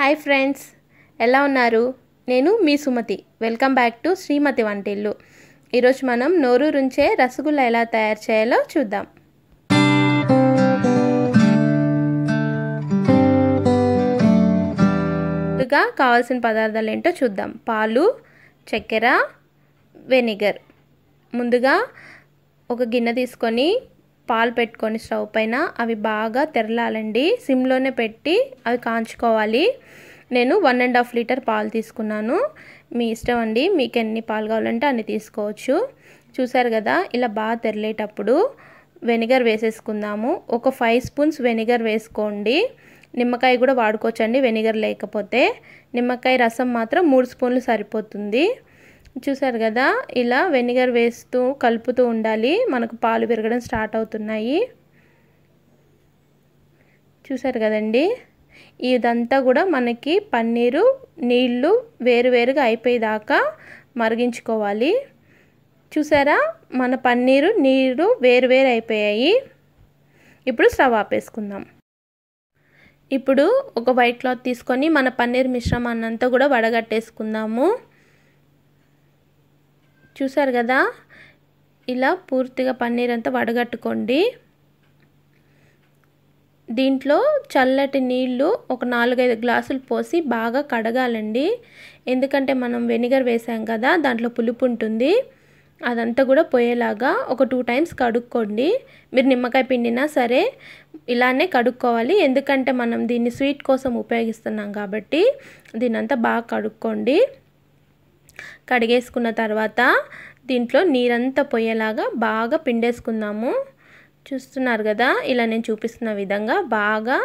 hi friends ఎలా ఉన్నారు నేను మీ Sumathi welcome back to Srimathi Vantillu ఈరోజు మనం నోరు రుంచే రసగుల్లా ఎలా తయారు చేయాలో చూద్దాం ముందుగా కావాల్సిన పదార్థాలు ఏంటో చూద్దాం పాలు చక్కెర వెనిగర్ ముందుగా ఒక గిన్నె తీసుకొని పాలు పెట్టుకొని స్టవ్ పైన అవి బాగా తెరలాలండి సిమ్లోనే పెట్టి అవి కాంచుకోవాలి నేను వన్ అండ్ హాఫ్ లీటర్ పాలు తీసుకున్నాను మీ ఇష్టం అండి మీకు ఎన్ని పాలు కావాలంటే అన్ని తీసుకోవచ్చు చూసారు కదా ఇలా బాగా తెరలేటప్పుడు వెనిగర్ వేసేసుకుందాము ఒక ఫైవ్ స్పూన్స్ వెనిగర్ వేసుకోండి నిమ్మకాయ కూడా వాడుకోవచ్చండి వెనిగర్ లేకపోతే నిమ్మకాయ రసం మాత్రం మూడు స్పూన్లు సరిపోతుంది చూసారు కదా ఇలా వెనిగర్ వేస్తూ కలుపుతూ ఉండాలి మనకు పాలు పెరగడం స్టార్ట్ అవుతున్నాయి చూసారు కదండి ఇదంతా కూడా మనకి పన్నీరు నీళ్ళు వేరువేరుగా అయిపోయేదాకా మరిగించుకోవాలి చూసారా మన పన్నీరు నీరు వేరువేరు అయిపోయాయి ఇప్పుడు స్టవ్ ఆపేసుకుందాం ఇప్పుడు ఒక వైట్ క్లాత్ తీసుకొని మన పన్నీర్ మిశ్రమాన్నంతా కూడా వడగట్టేసుకుందాము చూసారు కదా ఇలా పూర్తిగా పన్నీర్ అంతా వడగట్టుకోండి దీంట్లో చల్లటి నీళ్ళు ఒక నాలుగైదు గ్లాసులు పోసి బాగా కడగాలండి ఎందుకంటే మనం వెనిగర్ వేసాం కదా దాంట్లో పులుపు ఉంటుంది అదంతా కూడా పోయేలాగా ఒక టూ టైమ్స్ కడుక్కోండి మీరు నిమ్మకాయ పిండినా సరే ఇలానే కడుక్కోవాలి ఎందుకంటే మనం దీన్ని స్వీట్ కోసం ఉపయోగిస్తున్నాం కాబట్టి దీన్నంతా బాగా కడుక్కోండి కడిగేసుకున్న తర్వాత దీంట్లో నీరంతా పోయేలాగా బాగా పిండేసుకుందాము చూస్తున్నారు కదా ఇలా నేను చూపిస్తున్న విధంగా బాగా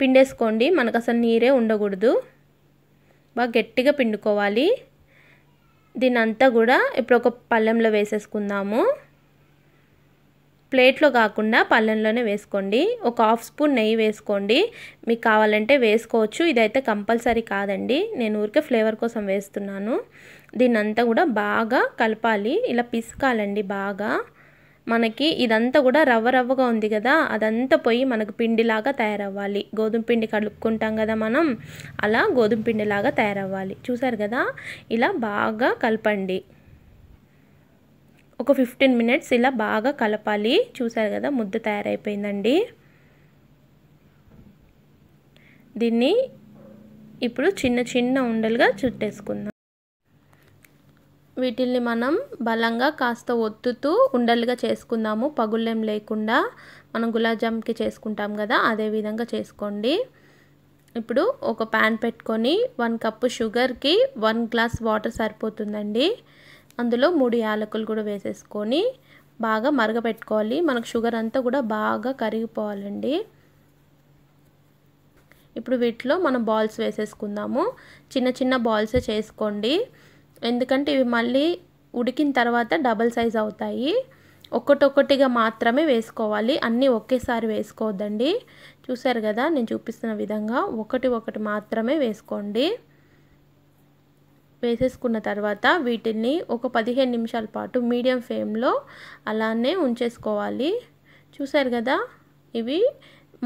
పిండేసుకోండి మనకు అసలు నీరే ఉండకూడదు బాగా గట్టిగా పిండుకోవాలి దీని అంతా కూడా ఇప్పుడు ఒక పళ్ళెంలో వేసేసుకుందాము ప్లేట్లో కాకుండా పళ్ళెంలోనే వేసుకోండి ఒక హాఫ్ స్పూన్ నెయ్యి వేసుకోండి మీకు కావాలంటే వేసుకోవచ్చు ఇదైతే కంపల్సరీ కాదండి నేను ఊరికే ఫ్లేవర్ కోసం వేస్తున్నాను దీన్నంతా అంతా కూడా బాగా కలపాలి ఇలా పిసకాలండి బాగా మనకి ఇదంతా కూడా రవ్వ రవ్వగా ఉంది కదా అదంతా పోయి మనకు పిండిలాగా తయారవ్వాలి గోధుమ పిండి కలుపుకుంటాం కదా మనం అలా గోధుమ పిండిలాగా తయారవ్వాలి చూసారు కదా ఇలా బాగా కలపండి ఒక ఫిఫ్టీన్ మినిట్స్ ఇలా బాగా కలపాలి చూసారు కదా ముద్ద తయారైపోయిందండి దీన్ని ఇప్పుడు చిన్న చిన్న ఉండలుగా చుట్టేసుకుందాం వీటిల్ని మనం బలంగా కాస్త ఒత్తుతూ ఉండలుగా చేసుకుందాము పగుళ్ళేం లేకుండా మనం గులాబ్జామ్కి చేసుకుంటాం కదా అదే విధంగా చేసుకోండి ఇప్పుడు ఒక ప్యాన్ పెట్టుకొని వన్ కప్పు షుగర్కి వన్ గ్లాస్ వాటర్ సరిపోతుందండి అందులో మూడు యాలకులు కూడా వేసేసుకొని బాగా మరగపెట్టుకోవాలి మనకు షుగర్ అంతా కూడా బాగా కరిగిపోవాలండి ఇప్పుడు వీటిలో మనం బాల్స్ వేసేసుకుందాము చిన్న చిన్న బాల్సే చేసుకోండి ఎందుకంటే ఇవి మళ్ళీ ఉడికిన తర్వాత డబల్ సైజ్ అవుతాయి ఒక్కటొక్కటిగా మాత్రమే వేసుకోవాలి అన్నీ ఒకేసారి వేసుకోవద్దండి చూసారు కదా నేను చూపిస్తున్న విధంగా ఒకటి ఒకటి మాత్రమే వేసుకోండి వేసేసుకున్న తర్వాత వీటిని ఒక పదిహేను నిమిషాల పాటు మీడియం ఫ్లేమ్లో అలానే ఉంచేసుకోవాలి చూసారు కదా ఇవి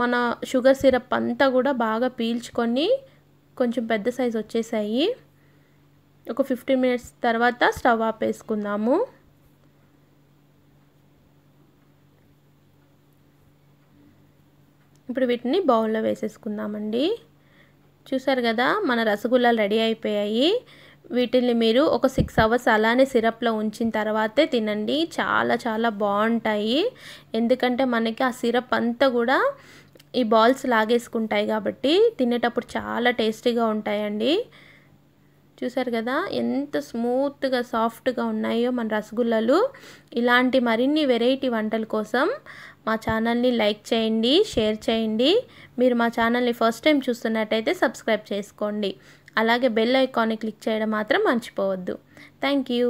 మన షుగర్ సిరప్ అంతా కూడా బాగా పీల్చుకొని కొంచెం పెద్ద సైజు వచ్చేసాయి ఒక ఫిఫ్టీన్ మినిట్స్ తర్వాత స్టవ్ వేసుకుందాము ఇప్పుడు వీటిని బౌల్లో వేసేసుకుందామండి చూసారు కదా మన రసగుల్లాలు రెడీ అయిపోయాయి వీటిని మీరు ఒక సిక్స్ అవర్స్ అలానే సిరప్లో ఉంచిన తర్వాతే తినండి చాలా చాలా బాగుంటాయి ఎందుకంటే మనకి ఆ సిరప్ అంతా కూడా ఈ బాల్స్ లాగేసుకుంటాయి కాబట్టి తినేటప్పుడు చాలా టేస్టీగా ఉంటాయండి చూసారు కదా ఎంత స్మూత్గా సాఫ్ట్గా ఉన్నాయో మన రసగుల్లలు ఇలాంటి మరిన్ని వెరైటీ వంటల కోసం మా ఛానల్ని లైక్ చేయండి షేర్ చేయండి మీరు మా ఛానల్ని ఫస్ట్ టైం చూస్తున్నట్టయితే సబ్స్క్రైబ్ చేసుకోండి అలాగే బెల్ ఐకాన్ని క్లిక్ చేయడం మాత్రం మర్చిపోవద్దు థ్యాంక్ యూ